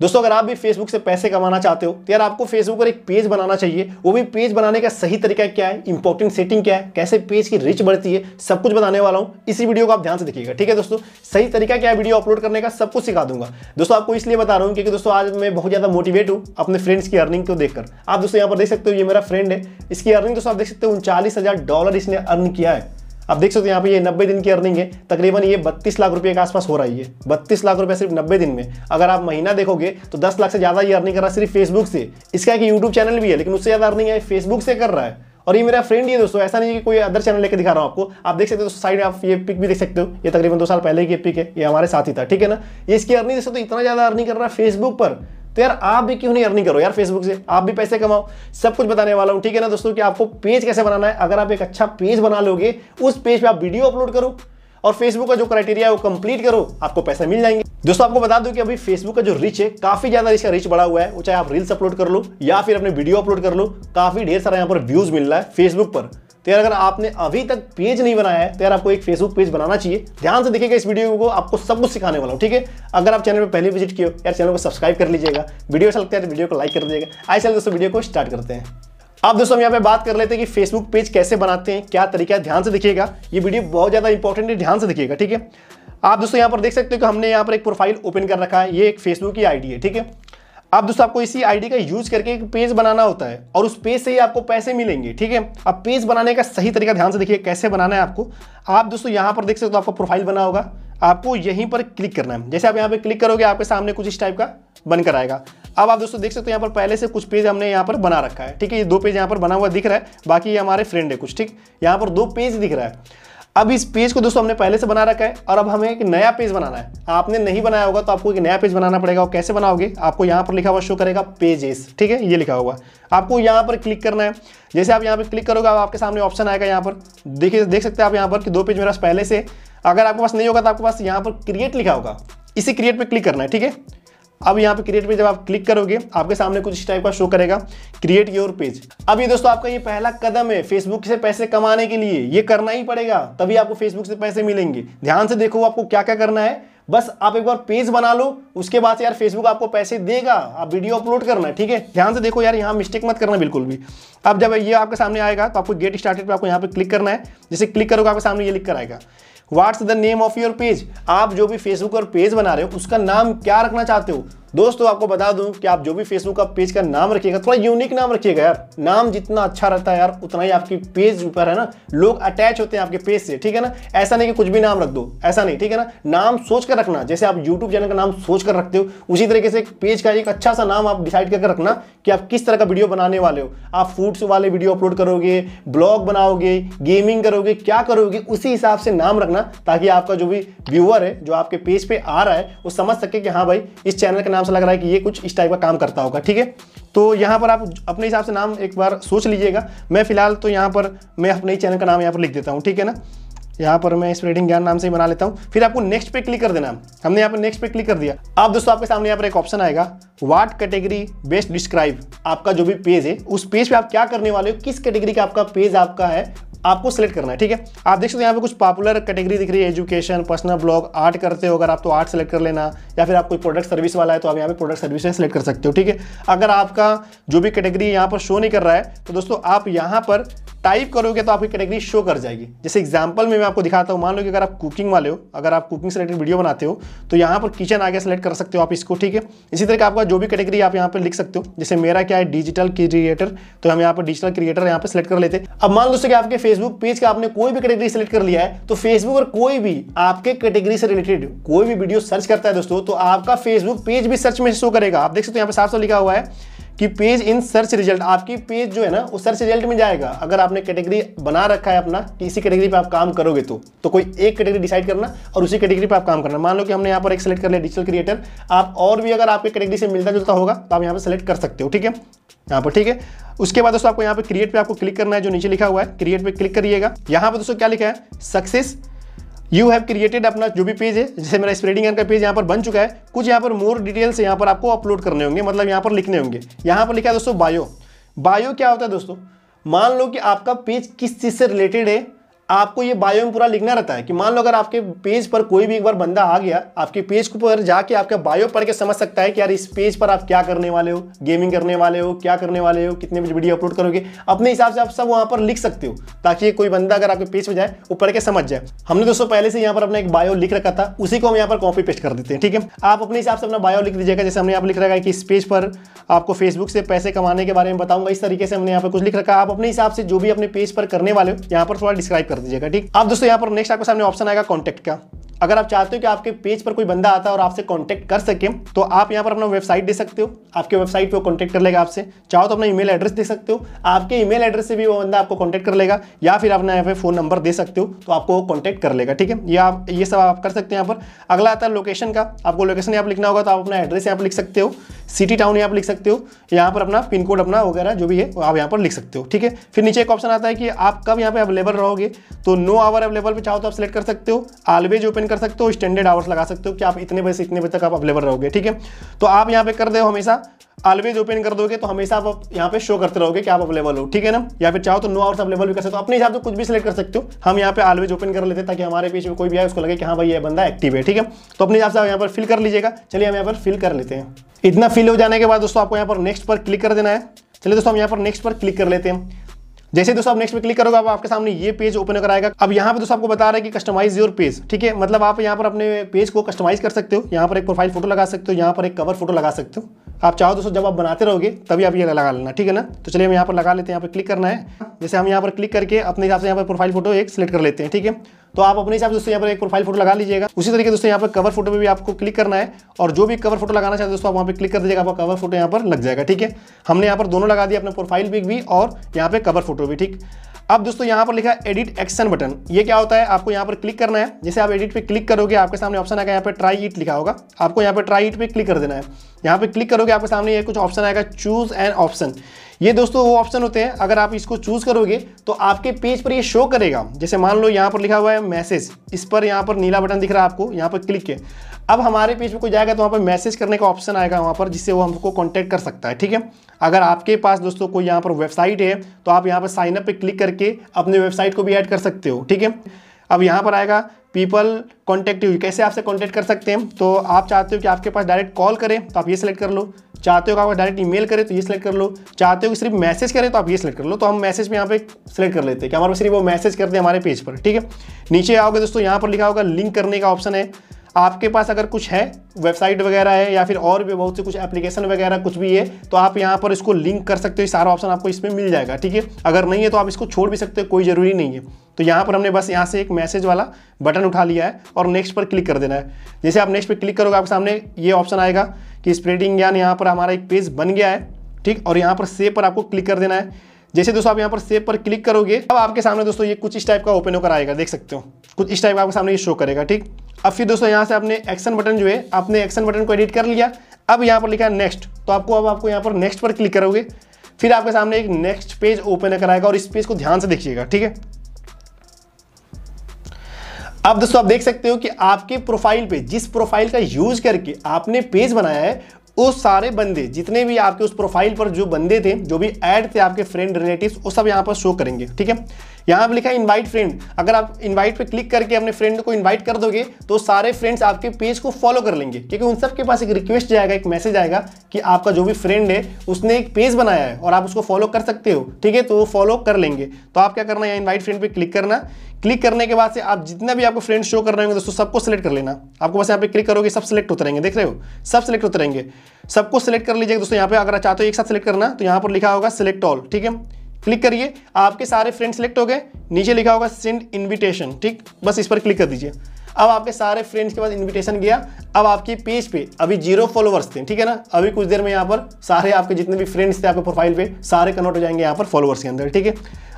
दोस्तों अगर आप भी फेसबुक से पैसे कमाना चाहते हो तो यार आपको फेसबुक पर एक पेज बनाना चाहिए वो भी पेज बनाने का सही तरीका क्या है इंपॉर्टेंट सेटिंग क्या है कैसे पेज की रिच बढ़ती है सब कुछ बताने वाला हूँ इसी वीडियो को आप ध्यान से देखिएगा ठीक है दोस्तों सही तरीका क्या है वीडियो अपलोड करने का सब कुछ सिखा दूंगा दोस्तों आपको इसलिए बता रहा हूँ क्योंकि दोस्तों आज मैं बहुत ज़्यादा मोटिवेट हूँ अपने फ्रेंड्स की अर्निंग को देखकर आप दोस्तों यहाँ पर देख सकते हो ये मेरा फ्रेंड है इसकी अर्निंग दोस्तों आप देख सकते हो उनचालीस डॉलर इसने अर्न किया है आप देख सकते हो यहाँ पे ये नब्बे दिन की अर्निंग है तकरीबन ये बत्तीस लाख रुपए के आसपास हो रही है बत्तीस लाख रुपए सिर्फ नब्बे दिन में अगर आप महीना देखोगे तो दस लाख से ज़्यादा ये अर्निंग कर रहा है सिर्फ फेसबुक से इसका एक यूट्यूब चैनल भी है लेकिन उससे ज़्यादा अर्निंग है फेसबुक से कर रहा है और ये मेरा फ्रेंड है दोस्तों ऐसा नहीं है कि कोई अदर चैनल लेकर दिखा रहा हूँ आपको आप देख सकते हो तो साइड आप ये पिक भी देख सकते हो ये तकरीबन दो साल पहले की पिक है ये हमारे साथ ही था ठीक है ना ये इसकी अर्निंग तो इतना ज़्यादा अर्निंग कर रहा है फेसबुक पर तो यार आप भी क्यों नहीं अर्निंग करो यार फेसबुक से आप भी पैसे कमाओ सब कुछ बताने वाला हूँ ठीक है ना दोस्तों कि आपको पेज कैसे बनाना है अगर आप एक अच्छा पेज बना लोगे उस पेज पे आप वीडियो अपलोड करो और फेसबुक का जो क्राइटेरिया है वो कंप्लीट करो आपको पैसे मिल जाएंगे दोस्तों आपको बता दूं कि अभी फेसबुक का जो रिच है काफी ज्यादा इसका रिच बढ़ा हुआ है वो चाहे आप रील्स अपलोड कर लो या फिर अपने वीडियो अपलोड कर लो काफी ढेर सारा यहाँ पर व्यूज मिल रहा है फेसबुक पर तो यार अगर आपने अभी तक पेज नहीं बनाया है तो यार आपको एक फेसबुक पेज बनाना चाहिए ध्यान से देखिएगा इस वीडियो को आपको सब कुछ सिखाने वाला हूँ ठीक है अगर आप चैनल पर पहले विजिट किए यार चैनल को सब्सक्राइब कर लीजिएगा वीडियो अच्छा लगता है तो वीडियो को लाइक कर दीजिएगा आई चल दोस्तों वीडियो को स्टार्ट करते हैं आप दोस्तों हम यहाँ पे बात कर लेते हैं कि फेसबुक पेज कैसे बनाते हैं क्या तरीका है ध्यान से दिखेगा ये वीडियो बहुत ज़्यादा इंपॉर्टेंट है ध्यान से दिखेगा ठीक है आप दोस्तों यहाँ पर देख सकते हो कि हमने यहाँ पर एक प्रोफाइल ओपन कर रखा है ये एक फेसबुक की आईडी है ठीक है अब दोस्तों आपको इसी आईडी का यूज करके एक पेज बनाना होता है और उस पेज से ही आपको पैसे मिलेंगे ठीक है अब पेज बनाने का सही तरीका ध्यान से देखिए कैसे बनाना है आपको आप दोस्तों यहां पर देख सकते हो तो आपका प्रोफाइल बना होगा आपको यहीं पर क्लिक करना है जैसे आप यहाँ पर क्लिक करोगे आपके सामने कुछ इस टाइप का बनकर आएगा अब आप दोस्तों देख सकते हो यहाँ पर पहले से कुछ पेज हमने यहाँ पर बना रखा है ठीक है ये दो पेज यहाँ पर बना हुआ दिख रहा है बाकी ये हमारे फ्रेंड है कुछ ठीक यहाँ पर दो पेज दिख रहा है अब इस पेज को दोस्तों हमने पहले से बना रखा है और अब हमें एक नया पेज बनाना है आपने नहीं बनाया होगा तो आपको एक नया पेज बनाना पड़ेगा और कैसे बनाओगे आपको यहाँ पर लिखा हुआ शो करेगा पेजेस ठीक है ये लिखा हुआ आपको यहाँ पर क्लिक करना है जैसे आप यहाँ पर क्लिक करोगे अब आपके सामने ऑप्शन आएगा यहाँ पर देखिए देख सकते हैं आप यहाँ पर कि दो पेज मेरे पास पहले से अगर आपके पास नहीं होगा तो आपके पास यहाँ पर क्रिएट लिखा होगा इसी क्रिएट पर क्लिक करना है ठीक है अब यहाँ पे क्रिएट पेज जब आप क्लिक करोगे आपके सामने कुछ इस टाइप का शो करेगा क्रिएट योर पेज अब ये दोस्तों आपका ये पहला कदम है फेसबुक से पैसे कमाने के लिए ये करना ही पड़ेगा तभी आपको फेसबुक से पैसे मिलेंगे ध्यान से देखो आपको क्या क्या करना है बस आप एक बार पेज बना लो उसके बाद यार फेसबुक आपको पैसे देगा आप वीडियो अपलोड करना ठीक है ध्यान से देखो यार यहाँ मिस्टेक मत करना बिल्कुल भी अब जब ये आपके सामने आएगा तो आपको गेट स्टार्टेड पे आपको यहाँ पे क्लिक करना है जैसे क्लिक करोगे आपके सामने ये लिख कर आएगा what's the name of your page आप जो भी फेसबुक और पेज बना रहे हो उसका नाम क्या रखना चाहते हो दोस्तों आपको बता दूं कि आप जो भी फेसबुक का पेज का नाम रखिएगा थोड़ा यूनिक नाम रखिएगा यार नाम जितना अच्छा रहता है यार उतना ही आपकी पेज पर है ना लोग अटैच होते हैं आपके पेज से ठीक है ना ऐसा नहीं कि कुछ भी नाम रख दो ऐसा नहीं ठीक है ना नाम सोच कर रखना जैसे आप यूट्यूब चैनल का नाम सोच कर रखते हो उसी तरीके से एक पेज का एक अच्छा सा नाम आप डिसाइड करके रखना कि आप किस तरह का वीडियो बनाने वाले हो आप फूड्स वाले वीडियो अपलोड करोगे ब्लॉग बनाओगे गेमिंग करोगे क्या करोगे उसी हिसाब से नाम रखना ताकि आपका जो भी व्यूअर है जो आपके पेज पर आ रहा है वो समझ सके कि हाँ भाई इस चैनल का नाम से लग रहा है कि ये कुछ इस टाइप का काम करता होगा ठीक है तो यहाँ पर आप अपने हिसाब से नाम एक बार सोच लीजिएगा मैं फिलहाल तो यहाँ पर मैं अपने ही चैनल का नाम यहाँ पर लिख देता हूँ ठीक है ना यहाँ पर मैं स्प्रेडिंग ज्ञान नाम से ही बना लेता हूँ फिर आपको नेक्स्ट पे क्लिक कर देना हमने यहाँ पर नेक्स्ट पे क्लिक कर दिया अब दोस्तों आपके सामने यहाँ पर एक ऑप्शन आएगा वाट कैटेगरी बेस्ट डिस्क्राइब आपका जो भी पेज है उस पेज पे आप क्या करने वाले हो किस कैटेगरी का आपका पेज आपका है आपको सेलेक्ट करना है ठीक है आप देख सकते हो यहाँ पे कुछ पॉपुलर कैटेगरी दिख रही है एजुकेशन पर्सनल ब्लॉग आर्ट करते हो अगर आप तो आर्ट सेलेक्ट कर लेना या फिर आप कोई प्रोडक्ट सर्विस वाला है तो आप यहाँ पे प्रोडक्ट सर्विस सेलेक्ट कर सकते हो ठीक है अगर आपका जो भी कैटेगरी यहाँ पर शो नहीं कर रहा है तो दोस्तों आप यहाँ पर टाइप करोगे तो आपकी कैटेगरी शो कर जाएगी जैसे एग्जाम्पल में मैं आपको दिखाता हूँ मान लो कि अगर आप कुकिंग वाले हो अगर आप कुकिंग से रिलेटेड वीडियो बनाते हो तो यहाँ पर किचन आगे सेलेक्ट कर सकते हो आप इसको ठीक है इसी तरह आपका जो भी कैटेगरी आप यहाँ पर लिख सकते हो जैसे मेरा क्या है डिजिटल क्रिएटर तो हम यहाँ पर डिजिटल क्रिएटर यहाँ पर सेलेक्ट कर लेते अब मान लो कि आपके फेसबुक पेज का आपने कोई भी कैटेगरी सेलेक्ट कर लिया है तो फेसबुक और कोई भी आपके कैटेगरी से रिलेटेड कोई भी वीडियो सर्च करता है दोस्तों तो आपका फेसबुक पेज भी सर्च में शो करेगा आप देख सकते हो यहाँ पर साफ साफ लिखा हुआ है कि पेज इन सर्च रिजल्ट आपकी पेज जो है ना वो सर्च रिजल्ट में जाएगा अगर आपने कैटेगरी बना रखा है अपना कि इसी कैटेगरी पे आप काम करोगे तो तो कोई एक कैटेगरी डिसाइड करना और उसी कैटेगरी पे आप काम करना मान लो कि हमने यहाँ पर एक सेलेक्ट कर लिया डिजिटल क्रिएटर आप और भी अगर आपके कैटेगरी से मिलता जुलता होगा तो आप यहाँ पर सेलेक्ट कर सकते हो ठीक है यहाँ पर ठीक है उसके बाद दोस्तों आपको यहाँ पर क्रिएट पर आपको क्लिक करना है जो नीचे लिखा हुआ है क्रिएट पर क्लिक करिएगा यहाँ पर दोस्तों क्या लिखा है सक्सेस यू हैव क्रिएटेड अपना जो भी पेज है जैसे मेरा स्प्रेडिंग का पेज यहाँ पर बन चुका है कुछ यहाँ पर मोर डिटेल्स यहाँ पर आपको अपलोड करने होंगे मतलब यहाँ पर लिखने होंगे यहाँ पर लिखा है दोस्तों बायो बायो क्या होता है दोस्तों मान लो कि आपका पेज किस चीज़ से रिलेटेड है आपको ये बायो में पूरा लिखना रहता है कि मान लो अगर आपके पेज पर कोई भी एक बार बंदा आ गया आपके पेज पर जाके आपका बायो पढ़ के समझ सकता है कि यार इस पेज पर आप क्या करने वाले हो गेमिंग करने वाले हो क्या करने वाले हो कितने बजे वीडियो अपलोड करोगे अपने हिसाब से आप सब वहाँ पर लिख सकते हो ताकि कोई बंदा अगर आपके पेज पर जाए वो पढ़ के समझ जाए हमने दोस्तों पहले से यहाँ पर अपना एक बायो लिख रखा था उसी को हम यहाँ पर कॉपी पेस्ट कर देते हैं ठीक है आप अपने हिसाब से अपना बायो लिख दीजिएगा जैसे हमने यहाँ पर लिख रखा है कि इस पेज पर आपको फेसबुक से पैसे कमाने के बारे में बताऊंगा इस तरीके से हमने यहाँ पर कुछ लिख रखा है आप अपने हिसाब से जो भी अपने पेज पर करने वाले हो यहाँ पर थोड़ा डिस्क्राइब कर दीजिएगा ठीक आप दोस्तों यहाँ पर नेक्स्ट आपके सामने ऑप्शन आएगा कॉन्टैक्ट का अगर आप चाहते हो कि आपके पेज पर कोई बंदा आता है और आपसे कॉन्टैक्ट कर सके तो आप यहाँ पर अपना वेबसाइट दे सकते हो आपके वेबसाइट पर कॉन्टैक्ट कर लेगा आपसे चाहो तो अपना ईमेल एड्रेस दे सकते हो आपके ईमेल एड्रेस से भी वो बंदा आपको कॉन्टैक्ट कर लेगा या फिर अपना यहाँ पे फ़ोन नंबर दे सकते हो तो आपको वो कॉन्टैक्ट कर लेगा ठीक है ये आप ये सब आप कर सकते हैं यहाँ पर अगला आता है लोकेशन का आपको लोकेशन यहाँ लिखना होगा तो आप अपना एड्रेस यहाँ पर लिख सकते हो सिटी टाउन यहाँ पर लिख सकते हो यहाँ पर अपना पिन कोड अपना वगैरह जो भी है वो आप यहाँ पर लिख सकते हो ठीक है फिर नीचे एक ऑप्शन आता है कि आप कब यहाँ पर अवेलेबल रहोगे तो नो आवर अवेलेबल पर चाहो तो आप सिलेक्ट कर सकते हो ऑलवेज ओपन मेंशन कर सकते हो स्टैंडर्ड आवर्स लगा सकते हो कि आप इतने बजे से इतने बजे तक आप अवेलेबल रहोगे ठीक है तो आप यहाँ पे कर दे हमेशा ऑलवेज ओपन कर दोगे तो हमेशा आप यहाँ पे शो करते रहोगे कि आप अवेलेबल हो ठीक है ना या फिर चाहो तो नो आवर्स अवेलेबल भी कर सकते हो अपने हिसाब से कुछ भी सिलेक्ट कर सकते हो हम यहाँ पे ऑलवेज ओपन कर लेते हैं ताकि हमारे पीछे कोई भी आए उसको लगे कि हाँ भाई ये बंदा एक्टिव है ठीक है तो अपने हिसाब से आप यहाँ पर फिल कर लीजिएगा चलिए हम यहाँ पर फिल कर लेते हैं इतना फिल हो जाने के बाद दोस्तों आपको यहाँ पर नेक्स्ट पर क्लिक कर देना है चलिए दोस्तों हम यहाँ पर नेक्स्ट पर क्लिक कर लेते हैं जैसे दोस्तों आप नेक्स्ट पे क्लिक करोगे आप आपके सामने ये पेज ओपन कर आएगा अब यहाँ पे दोस्तों आपको बता रहा है कि कस्टमाइज योर पेज ठीक है मतलब आप यहाँ पर अपने पेज को कस्टमाइज कर सकते हो यहाँ पर एक प्रोफाइल फोटो लगा सकते हो यहाँ पर एक कवर फोटो लगा सकते हो आप चाहो दोस्तों जब आप बनाते रहोगे तभी आप ये लगा लेना ठीक है ना तो चलिए हम यहाँ पर लगा लेते हैं यहाँ पर क्लिक करना है जैसे हम यहाँ पर क्लिक करके अपने हिसाब से यहाँ पर प्रोफाइल फोटो एक सिलेक्ट कर लेते हैं ठीक है तो आप अपने हिसाब से दोस्तों यहाँ पर एक प्रोफाइल फोटो लगा लीजिएगा उसी तरीके दोस्तों यहाँ पर कवर फोटो में भी आपको क्लिक करना है और जो भी कवर फोटो लगाना चाहते दोस्तों आप वहाँ पर क्लिक कर दीजिएगा आपका कवर फोटो यहाँ पर लग जाएगा ठीक है हमने यहाँ पर दोनों लगा दिया अपने प्रोफाइल पिक भी और यहाँ पर कवर फोटो भी ठीक अब दोस्तों यहाँ पर लिखा है एडिट एक्शन बटन ये क्या होता है आपको यहाँ पर क्लिक करना है जैसे आप एडिट पे क्लिक करोगे आपके सामने ऑप्शन आएगा यहाँ पर ट्राई इट लिखा होगा आपको यहाँ पर ट्राई इट पे क्लिक कर देना है यहाँ पे क्लिक करोगे आपके सामने ये कुछ ऑप्शन आएगा चूज एन ऑप्शन ये दोस्तों वो ऑप्शन होते हैं अगर आप इसको चूज करोगे तो आपके पेज पर ये शो करेगा जैसे मान लो यहाँ पर लिखा हुआ है मैसेज इस पर यहाँ पर नीला बटन दिख रहा है आपको यहाँ पर क्लिक है अब हमारे पेज पर कोई जाएगा तो वहाँ पर मैसेज करने का ऑप्शन आएगा वहाँ पर जिससे वो हमको कॉन्टैक्ट कर सकता है ठीक है अगर आपके पास दोस्तों कोई यहाँ पर वेबसाइट है तो आप यहाँ पर साइनअप पर क्लिक करके अपने वेबसाइट को भी ऐड कर सकते हो ठीक है अब यहाँ पर आएगा पीपल कॉन्टैक्ट यू कैसे आपसे कॉन्टेक्ट कर सकते हैं तो आप चाहते हो कि आपके पास डायरेक्ट कॉल करें तो आप ये सिलेक्ट कर लो चाहते हो कि आप डायरेक्ट ईमेल करें तो ये सिलेक्ट कर लो चाहते हो कि सिर्फ मैसेज करें तो आप ये सिलेक्ट कर लो तो हम मैसेज में यहाँ पे सिलेक्ट कर लेते हैं कि हमारे सिर्फ वो मैसेज करते हैं हमारे पेज पर ठीक है नीचे आओगे दोस्तों यहाँ पर लिखा होगा लिंक करने का ऑप्शन है आपके पास अगर कुछ है वेबसाइट वगैरह है या फिर और भी बहुत से कुछ एप्लीकेशन वगैरह कुछ भी है तो आप यहाँ पर इसको लिंक कर सकते हो सारा ऑप्शन आपको इसमें मिल जाएगा ठीक है अगर नहीं है तो आप इसको छोड़ भी सकते हो कोई ज़रूरी नहीं है तो यहाँ पर हमने बस यहाँ से एक मैसेज वाला बटन उठा लिया है और नेक्स्ट पर क्लिक कर देना है जैसे आप नेक्स्ट पर क्लिक करोगे आपके सामने ये ऑप्शन आएगा कि स्प्रेडिंग ज्ञान यहाँ पर हमारा एक पेज बन गया है ठीक और यहाँ पर सेव पर आपको क्लिक कर देना है जैसे दोस्तों आप यहाँ पर सेव पर क्लिक करोगे अब आपके सामने दोस्तों ये कुछ इस टाइप का ओपन होकर आएगा देख सकते हो कुछ इस टाइप का आपके सामने ये शो करेगा ठीक अब फिर दोस्तों यहाँ से आपने एक्शन बटन जो है आपने एक्शन बटन को एडिट कर लिया अब यहाँ पर लिखा नेक्स्ट तो आपको अब आपको यहाँ पर नेक्स्ट पर क्लिक करोगे फिर आपके सामने एक नेक्स्ट पेज ओपन कराएगा और इस पेज को ध्यान से देखिएगा ठीक है अब दोस्तों आप देख सकते हो कि आपके प्रोफाइल पे जिस प्रोफाइल का यूज करके आपने पेज बनाया है वो सारे बंदे जितने भी आपके उस प्रोफाइल पर जो बंदे थे जो भी ऐड थे आपके फ्रेंड रिलेटिव वो सब यहाँ पर शो करेंगे ठीक है यहाँ पर लिखा है इन्वाइट फ्रेंड अगर आप इन्वाइट पे क्लिक करके अपने फ्रेंड को इन्वाइट कर दोगे तो सारे फ्रेंड्स आपके पेज को फॉलो कर लेंगे क्योंकि उन सब के पास एक रिक्वेस्ट जाएगा एक मैसेज आएगा कि आपका जो भी फ्रेंड है उसने एक पेज बनाया है और आप उसको फॉलो कर सकते हो ठीक है तो वो फॉलो कर लेंगे तो आप क्या करना है इन्वाइट फ्रेंड पर क्लिक करना क्लिक करने के बाद से आप जितना भी आपको फ्रेंड शो कर रहे होंगे दोस्तों सबको सेलेक्ट कर लेना आपको बस यहाँ पे क्लिक करोगे सब सेलेक्ट होते रहेंगे देख रहे हो सब सेलेक्ट होते रहेंगे सबको सेलेक्ट कर लीजिएगा दोस्तों यहाँ पे अगर चाहते हो एक साथ सेलेक्ट करना तो यहाँ पर लिखा होगा सेलेक्ट ऑल ठीक है क्लिक करिए आपके सारे फ्रेंड सेलेक्ट हो गए नीचे लिखा होगा सेंड इन्विटेशन ठीक बस इस पर क्लिक कर दीजिए अब आपके सारे फ्रेंड्स के पास इनविटेशन गया अब आपके पेज पे अभी जीरो फॉलोअर्स थे ठीक है ना अभी कुछ देर में यहाँ पर सारे आपके जितने भी फ्रेंड्स थे आपके प्रोफाइल पे सारे कन्वर्ट हो जाएंगे यहाँ पर फॉलोवर्स के अंदर ठीक है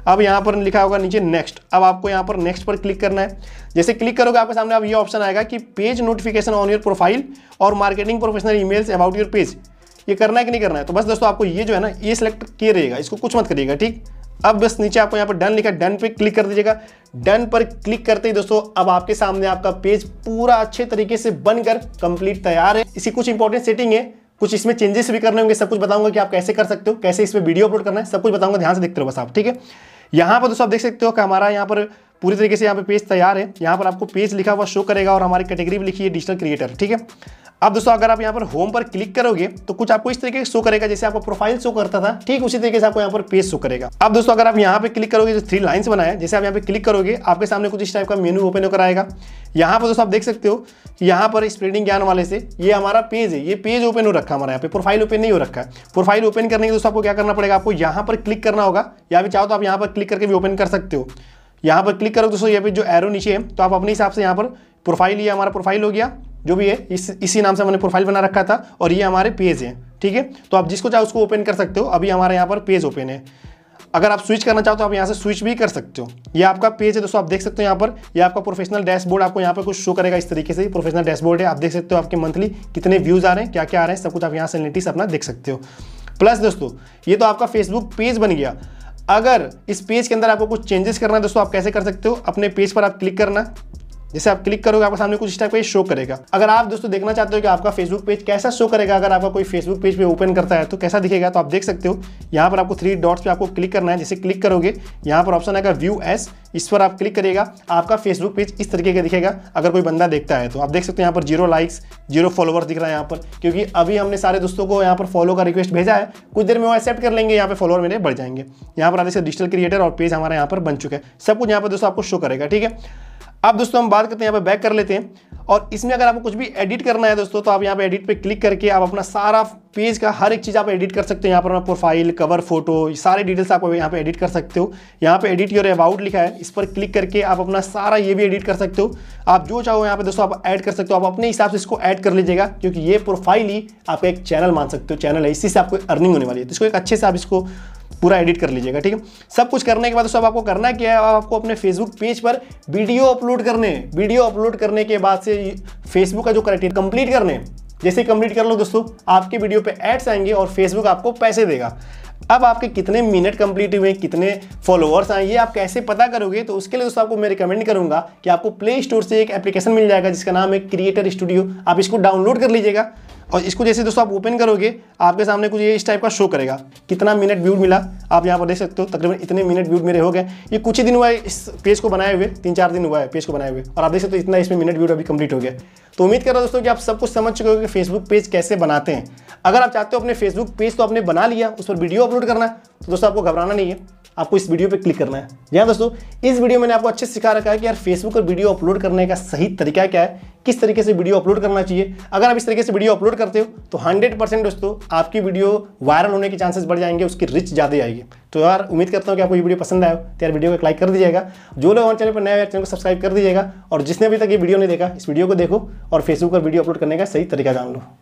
अब यहाँ पर लिखा होगा नीचे नेक्स्ट अब आपको यहाँ पर नेक्स्ट पर क्लिक करना है जैसे क्लिक करोगे आपके सामने अब ये ऑप्शन आएगा कि page notification on your profile और marketing professional emails about your page ये करना है कि नहीं करना है तो बस दोस्तों आपको ये जो है ना ये सिलेक्ट किए रहेगा इसको कुछ मत करिएगा ठीक अब बस नीचे आपको यहाँ पर डन लिखा डन पे क्लिक कर दीजिएगा डन पर क्लिक करते ही दोस्तों अब आपके सामने आपका पेज पूरा अच्छे तरीके से बनकर कंप्लीट तैयार है इसी कुछ इंपॉर्टेंट सेटिंग है कुछ इसमें चेंजेस भी करने होंगे सब कुछ बताऊंगा कि आप कैसे कर सकते हो कैसे इसमें वीडियो अपलोड करना है सब कुछ बताऊंगा ध्यान से देखते रहो बस आप ठीक है यहाँ पर दोस्तों आप देख सकते हो कि हमारा यहाँ पर पूरी तरीके से यहाँ पे पेज तैयार है यहाँ पर आपको पेज लिखा हुआ शो करेगा और हमारी कैटेगरी भी लिखी है डिजिटल क्रिएटर ठीक है अब दोस्तों अगर आप यहाँ पर होम पर क्लिक करोगे तो कुछ आपको इस तरीके से शो करेगा जैसे आपको प्रोफाइल शो करता था ठीक उसी तरीके से आपको यहाँ पर पेज शो करेगा अब दोस्तों अगर आप यहाँ पे क्लिक करोगे जो थ्री लाइन्स बनाया जैसे आप यहाँ पे क्लिक करोगे आपके सामने कुछ इस टाइप का मेनू ओपन होकर आएगा यहाँ पर दोस्तों आप देख सकते हो यहाँ पर स्प्रेडिंग ज्ञान वाले से ये हमारा पेज है ये पेज ओपन हो रखा हमारा यहाँ पे प्रोफाइल ओपन नहीं हो रखा है प्रोफाइल ओपन करने के दोस्तों आपको क्या करना पड़ेगा आपको यहाँ पर क्लिक करना होगा या भी चाहो तो आप यहाँ पर क्लिक करके भी ओपन कर सकते हो यहाँ पर क्लिक करोगे दोस्तों यहाँ पे जो एरो नीचे है तो आप अपने हिसाब से यहाँ पर प्रोफाइल ये हमारा प्रोफाइल हो गया जो भी है इस इसी नाम से हमने प्रोफाइल बना रखा था और ये हमारे पेज हैं ठीक है तो आप जिसको चाहे उसको ओपन कर सकते हो अभी हमारे यहाँ पर पेज ओपन है अगर आप स्विच करना चाहो तो आप यहाँ से स्विच भी कर सकते हो ये आपका पेज है दोस्तों आप देख सकते हो यहाँ पर ये आपका प्रोफेशनल डैशबोर्ड आपको यहाँ पर कुछ शो करेगा इस तरीके से प्रोफेशनल डैशबोर्ड है आप देख सकते हो आपके मंथली कितने व्यूज़ आ रहे हैं क्या क्या आ रहे हैं सब कुछ आप यहाँ से लेटिस अपना देख सकते हो प्लस दोस्तों ये तो आपका फेसबुक पेज बन गया अगर इस पेज के अंदर आपको कुछ चेंजेस करना है दोस्तों आप कैसे कर सकते हो अपने पेज पर आप क्लिक करना जैसे आप क्लिक करोगे आपके सामने कुछ इस टाइप का शो करेगा अगर आप दोस्तों देखना चाहते हो कि आपका फेसबुक पेज कैसा शो करेगा अगर आपका कोई फेसबुक पेज पे ओपन करता है तो कैसा दिखेगा तो आप देख सकते हो यहाँ पर आपको थ्री डॉट्स पे आपको क्लिक करना है जैसे क्लिक करोगे यहाँ पर ऑप्शन आएगा व्यू एस इस पर आप क्लिक करिएगा आपका फेसबुक पेज इस तरीके का दिखेगा अगर कोई बंदा देखता है तो आप देख सकते हो यहाँ पर जीरो लाइक्स जीरो फॉलोअर्स दिख रहा है यहाँ पर क्योंकि अभी हमने सारे दोस्तों को यहाँ पर फॉलो का रिक्वेस्ट भेजा है कुछ देर में वो एक्सेप्ट कर लेंगे यहाँ पर फॉलोअर मेरे बढ़ जाएंगे यहाँ पर आने से डिजिटल क्रिएटर और पेज हमारे यहाँ पर बन चुका है सब कुछ यहाँ पर दोस्तों आपको शो करेगा ठीक है अब दोस्तों हम बात करते हैं यहाँ पे बैक कर लेते हैं और इसमें अगर आपको कुछ भी एडिट करना है दोस्तों तो आप यहाँ पे एडिट पे क्लिक करके आप अपना सारा पेज का हर एक चीज़ आप एडिट कर सकते हो यहाँ पर अपना प्रोफाइल कवर फोटो सारे डिटेल्स आप यहाँ पे एडिट कर सकते हो यहाँ पे एडिट योर अबाउट लिखा है इस पर क्लिक करके आप अपना सारा ये भी एडिट कर सकते हो आप जो चाहो यहाँ पे दोस्तों आप ऐड कर सकते हो आप अपने हिसाब से इसको ऐड कर लीजिएगा क्योंकि ये प्रोफाइल ही आपका एक चैनल मान सकते हो चैनल है इसी से आपको अर्निंग होने वाली है तो इसको एक अच्छे से आप इसको पूरा एडिट कर लीजिएगा ठीक है सब कुछ करने के बाद सब आपको करना क्या है आपको अपने फेसबुक पेज पर वीडियो अपलोड करने वीडियो अपलोड करने के बाद से फेसबुक का जो क्राइटेरिया कंप्लीट करने जैसे कंप्लीट कर लो दोस्तों आपके वीडियो पे एड्स आएंगे और फेसबुक आपको पैसे देगा अब आपके कितने मिनट कंप्लीट हुए कितने फॉलोअर्स आए ये आप कैसे पता करोगे तो उसके लिए दोस्तों आपको मैं रिकमेंड करूंगा कि आपको प्ले स्टोर से एक एप्लीकेशन मिल जाएगा जिसका नाम है क्रिएटर स्टूडियो आप इसको डाउनलोड कर लीजिएगा और इसको जैसे दोस्तों आप ओपन करोगे आपके सामने कुछ ये इस टाइप का शो करेगा कितना मिनट व्यू मिला आप यहाँ पर देख सकते हो तकरीबन इतने मिनट व्यू मेरे हो गए ये कुछ ही दिन हुआ है इस पेज को बनाए हुए तीन चार दिन हुआ है पेज को बनाए हुए और आप देख सकते हो इतना इसमें मिनट व्यू अभी कंप्लीट हो गया तो उम्मीद कर रहा दोस्तों कि आप सब कुछ समझ चुके हो कि फेसबुक पेज कैसे बनाते हैं अगर आप चाहते हो अपने फेसबुक पेज तो आपने बना लिया उस पर वीडियो अपलोड करना तो दोस्तों आपको घबराना नहीं है आपको इस वीडियो पे क्लिक करना है यहाँ दोस्तों इस वीडियो मैंने आपको अच्छे से सिखा रखा है कि यार फेसबुक पर वीडियो अपलोड करने का सही तरीका क्या है किस तरीके से वीडियो अपलोड करना चाहिए अगर आप इस तरीके से वीडियो अपलोड करते हो तो 100 परसेंट दोस्तों आपकी वीडियो वायरल होने के चांसेस बढ़ जाएंगे उसकी रिच ज़्यादा आएगी तो यार उम्मीद करता हूँ कि आपको ये वीडियो पसंद आए तो यार वीडियो को लाइक कर दीजिएगा जो लोग हमारे चैनल पर नया चैनल को सब्सक्राइब कर दीजिएगा और जिसने अभी तक ये वीडियो नहीं देखा इस वीडियो को देखो और फेसबुक पर वीडियो अपलोड करने का सही तरीका जान लो